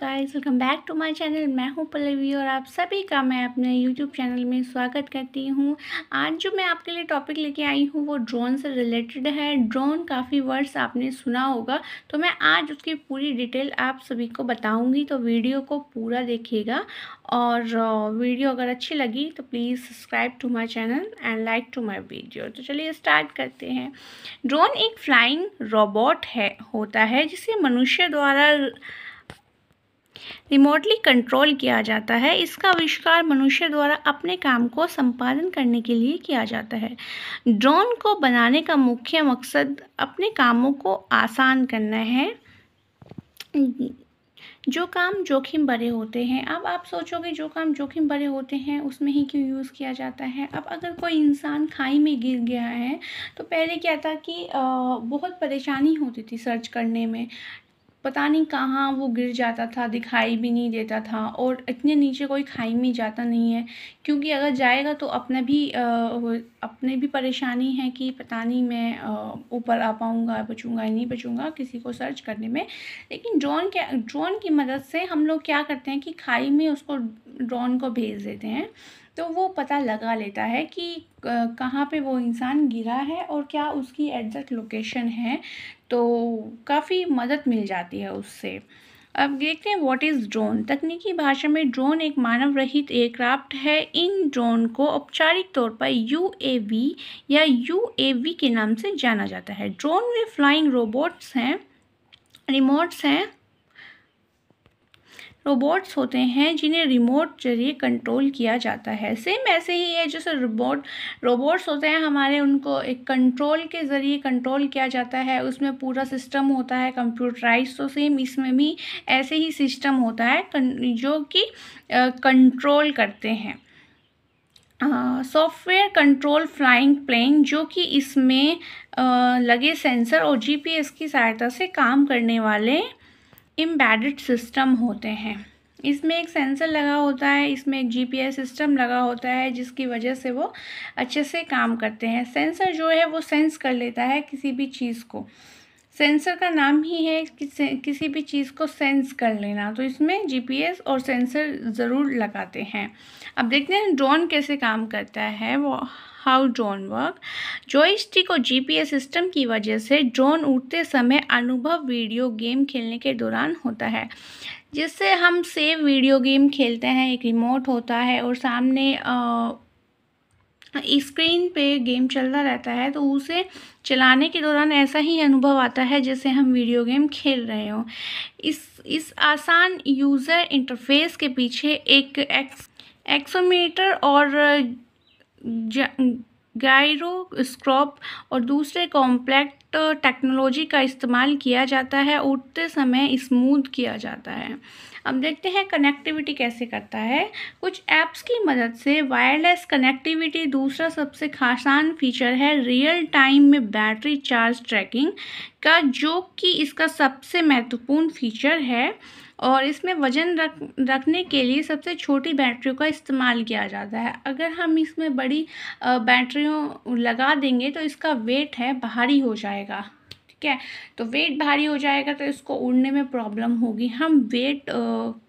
guys welcome back to my channel मैं हूं पल्लवी और आप सभी का मैं अपने यूट्यूब चैनल में स्वागत करती हूं आज जो मैं आपके लिए टॉपिक लेके आई हूं वो ड्रोन से रिलेटेड है ड्रोन काफ़ी वर्ड्स आपने सुना होगा तो मैं आज उसकी पूरी डिटेल आप सभी को बताऊंगी तो वीडियो को पूरा देखिएगा और वीडियो अगर अच्छी लगी तो please subscribe to my channel and like to my video तो चलिए स्टार्ट करते हैं ड्रोन एक फ्लाइंग रोबोट है होता है जिसे मनुष्य द्वारा रिमोटली कंट्रोल किया जाता है इसका आविष्कार मनुष्य द्वारा अपने काम को संपादन करने के लिए किया जाता है ड्रोन को बनाने का मुख्य मकसद अपने कामों को आसान करना है जो काम जोखिम भरे होते हैं अब आप सोचोगे जो काम जोखिम भरे होते हैं उसमें ही क्यों यूज़ किया जाता है अब अगर कोई इंसान खाई में गिर गया है तो पहले क्या था कि बहुत परेशानी होती थी सर्च करने में पता नहीं कहाँ वो गिर जाता था दिखाई भी नहीं देता था और इतने नीचे कोई खाई में जाता नहीं है क्योंकि अगर जाएगा तो अपना भी आ, अपने भी परेशानी है कि पता नहीं मैं ऊपर आ पाऊँगा बचूँगा या नहीं बचूँगा किसी को सर्च करने में लेकिन ड्रोन के ड्रोन की मदद से हम लोग क्या करते हैं कि खाई में उसको ड्रोन को भेज देते हैं तो वो पता लगा लेता है कि कहाँ पे वो इंसान गिरा है और क्या उसकी एग्जैक्ट लोकेशन है तो काफ़ी मदद मिल जाती है उससे अब देखते हैं व्हाट इज़ ड्रोन तकनीकी भाषा में ड्रोन एक मानव रहित एयरक्राफ्ट है इन ड्रोन को औपचारिक तौर पर यूएवी या यूएवी के नाम से जाना जाता है ड्रोन में फ्लाइंग रोबोट्स हैं रिमोट्स हैं रोबोट्स होते हैं जिन्हें रिमोट जरिए कंट्रोल किया जाता है सेम ऐसे ही है जैसे रोबोट रोबोट्स होते हैं हमारे उनको एक कंट्रोल के ज़रिए कंट्रोल किया जाता है उसमें पूरा सिस्टम होता है कंप्यूटराइज तो सेम इसमें भी ऐसे ही सिस्टम होता है जो कि कंट्रोल करते हैं सॉफ्टवेयर कंट्रोल फ्लाइंग प्लेन जो कि इसमें uh, लगे सेंसर और जीपीएस की सहायता से काम करने वाले एम्बेडेड सिस्टम होते हैं इसमें एक सेंसर लगा होता है इसमें एक जीपीएस सिस्टम लगा होता है जिसकी वजह से वो अच्छे से काम करते हैं सेंसर जो है वो सेंस कर लेता है किसी भी चीज़ को सेंसर का नाम ही है किसी किसी भी चीज़ को सेंस कर लेना तो इसमें जीपीएस और सेंसर ज़रूर लगाते हैं अब देखते हैं ड्रोन कैसे काम करता है वो हाउ ड्रोन वर्क जॉयस्टिक और जीपीएस सिस्टम की वजह से ड्रोन उड़ते समय अनुभव वीडियो गेम खेलने के दौरान होता है जिससे हम सेव वीडियो गेम खेलते हैं एक रिमोट होता है और सामने आ, हाँ, स्क्रीन पे गेम चलता रहता है तो उसे चलाने के दौरान ऐसा ही अनुभव आता है जैसे हम वीडियो गेम खेल रहे हों इस इस आसान यूज़र इंटरफेस के पीछे एक एक्स एक्सोमीटर और गायरोस्क्रॉप और दूसरे कॉम्प्लेक्ट टेक्नोलॉजी का इस्तेमाल किया जाता है उठते समय स्मूथ किया जाता है अब देखते हैं कनेक्टिविटी कैसे करता है कुछ ऐप्स की मदद से वायरलेस कनेक्टिविटी दूसरा सबसे आसान फीचर है रियल टाइम में बैटरी चार्ज ट्रैकिंग का जो कि इसका सबसे महत्वपूर्ण फीचर है और इसमें वज़न रख रखने के लिए सबसे छोटी बैटरियों का इस्तेमाल किया जाता है अगर हम इसमें बड़ी बैटरियों लगा देंगे तो इसका वेट है भारी हो जाएगा ठीक है तो वेट भारी हो जाएगा तो इसको उड़ने में प्रॉब्लम होगी हम वेट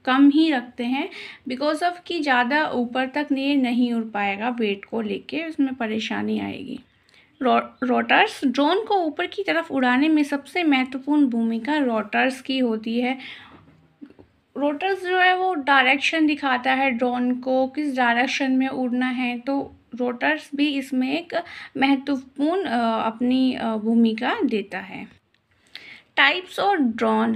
कम ही रखते हैं बिकॉज ऑफ कि ज़्यादा ऊपर तक ये नहीं उड़ पाएगा वेट को लेके उसमें परेशानी आएगी रो, रोटर्स ड्रोन को ऊपर की तरफ उड़ाने में सबसे महत्वपूर्ण भूमिका रोटर्स की होती है रोटर्स जो है वो डायरेक्शन दिखाता है ड्रोन को किस डायरेक्शन में उड़ना है तो रोटर्स भी इसमें एक महत्वपूर्ण अपनी भूमिका देता है टाइप्स और ड्रोन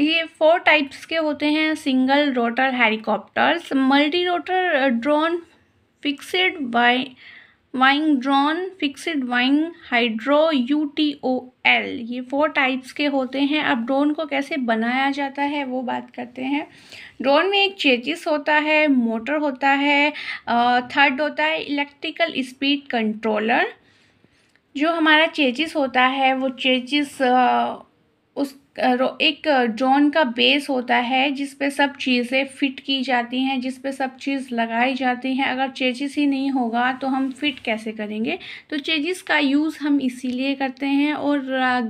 ये फोर टाइप्स के होते हैं single rotor helicopters multi rotor drone fixed bi wing drone fixed wing hydro U T O L ये फोर टाइप्स के होते हैं अब ड्रोन को कैसे बनाया जाता है वो बात करते हैं ड्रोन में एक चेचिस होता है मोटर होता है थर्ड होता है इलेक्ट्रिकल स्पीड कंट्रोलर जो हमारा चेचिस होता है वो चेचिस उस एक ड्रोन का बेस होता है जिस पे सब चीज़ें फिट की जाती हैं जिस पे सब चीज़ लगाई जाती हैं अगर चेजिस ही नहीं होगा तो हम फिट कैसे करेंगे तो चेजिस का यूज़ हम इसीलिए करते हैं और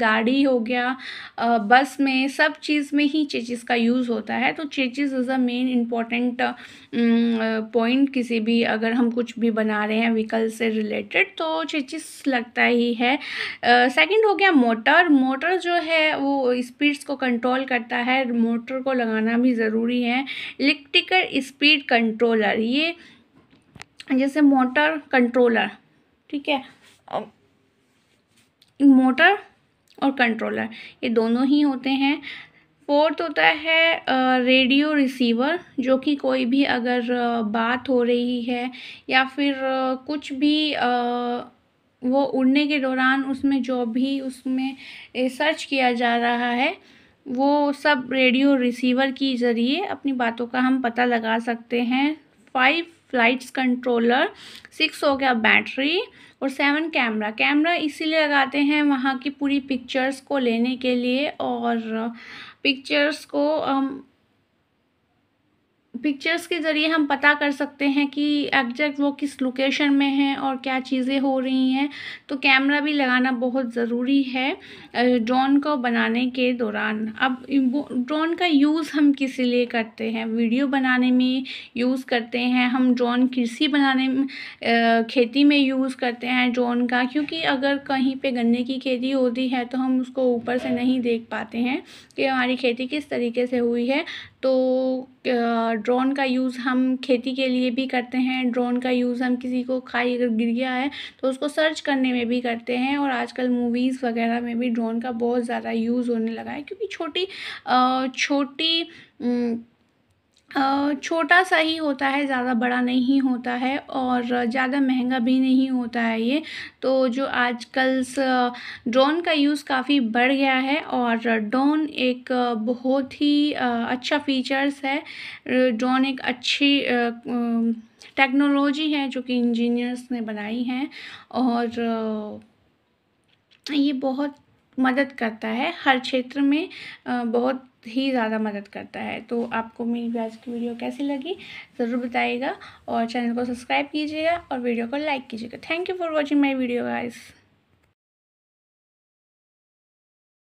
गाड़ी हो गया बस में सब चीज़ में ही चेजिस का यूज़ होता है तो chassis is a main important point किसी भी अगर हम कुछ भी बना रहे हैं व्हीकल से रिलेटेड तो चेजिस लगता ही है सेकेंड हो गया मोटर मोटर जो है वो इस स्पीड्स को कंट्रोल करता है मोटर को लगाना भी ज़रूरी है इलेक्ट्रिकल स्पीड कंट्रोलर ये जैसे मोटर कंट्रोलर ठीक है मोटर और कंट्रोलर ये दोनों ही होते हैं फोर्थ होता है रेडियो रिसीवर जो कि कोई भी अगर बात हो रही है या फिर कुछ भी वो उड़ने के दौरान उसमें जो भी उसमें सर्च किया जा रहा है वो सब रेडियो रिसीवर की ज़रिए अपनी बातों का हम पता लगा सकते हैं फाइव फ्लाइट्स कंट्रोलर सिक्स हो गया बैटरी और सेवन कैमरा कैमरा इसीलिए लगाते हैं वहाँ की पूरी पिक्चर्स को लेने के लिए और पिक्चर्स को पिक्चर्स के ज़रिए हम पता कर सकते हैं कि एग्जैक्ट वो किस लोकेशन में है और क्या चीज़ें हो रही हैं तो कैमरा भी लगाना बहुत ज़रूरी है ड्रोन को बनाने के दौरान अब ड्रोन का यूज़ हम किस लिए करते हैं वीडियो बनाने में यूज़ करते हैं हम ड्रोन कृषि बनाने में खेती में यूज़ करते हैं ड्रोन का क्योंकि अगर कहीं पर गन्ने की खेती होती है तो हम उसको ऊपर से नहीं देख पाते हैं कि हमारी खेती किस तरीके से हुई है तो ड्रोन का यूज़ हम खेती के लिए भी करते हैं ड्रोन का यूज़ हम किसी को खाई अगर गिर गया है तो उसको सर्च करने में भी करते हैं और आजकल मूवीज़ वगैरह में भी ड्रोन का बहुत ज़्यादा यूज़ होने लगा है क्योंकि छोटी छोटी छोटा सा ही होता है ज़्यादा बड़ा नहीं होता है और ज़्यादा महंगा भी नहीं होता है ये तो जो आजकल ड्रोन का यूज़ काफ़ी बढ़ गया है और ड्रोन एक बहुत ही अच्छा फीचर्स है ड्रोन एक अच्छी टेक्नोलॉजी है जो कि इंजीनियर्स ने बनाई है और ये बहुत मदद करता है हर क्षेत्र में बहुत ही ज़्यादा मदद करता है तो आपको मेरी आज की वीडियो कैसी लगी ज़रूर बताइएगा और चैनल को सब्सक्राइब कीजिएगा और वीडियो को लाइक कीजिएगा thank you for watching my video guys